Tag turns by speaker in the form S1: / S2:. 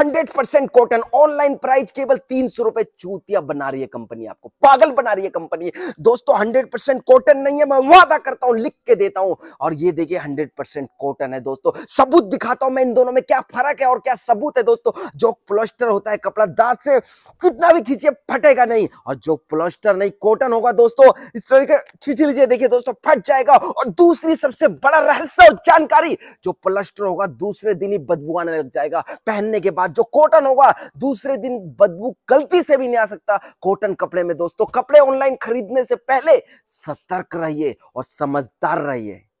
S1: hundred percent cotton online price केवल तीन सौ रुपए चूतिया बना रही है कंपनी आपको पागल बना रही है कंपनी दोस्तों हंड्रेड परसेंट कॉटन नहीं है मैं वादा करता हूं लिख के देता हूं और ये देखिए हंड्रेड परसेंट कॉटन है दोस्तों सबूत दिखाता हूं मैं इन दोनों में क्या फर्क है और क्या सबूत है दोस्तों जो प्लस्टर होता है कपड़ा दाँत से कितना भी खींचे फटेगा नहीं और जो प्लस्टर नहीं कॉटन होगा दोस्तों इस तरीके खींच लीजिए देखिए दोस्तों फट जाएगा और दूसरी सबसे बड़ा रहस्य और जानकारी जो प्लस्टर होगा दूसरे दिन ही बदबू आने लग जाएगा पहनने के बाद बाद जो कॉटन होगा दूसरे दिन बदबू गलती से भी नहीं आ सकता कॉटन कपड़े में दोस्तों कपड़े ऑनलाइन खरीदने से पहले सतर्क रहिए और समझदार रहिए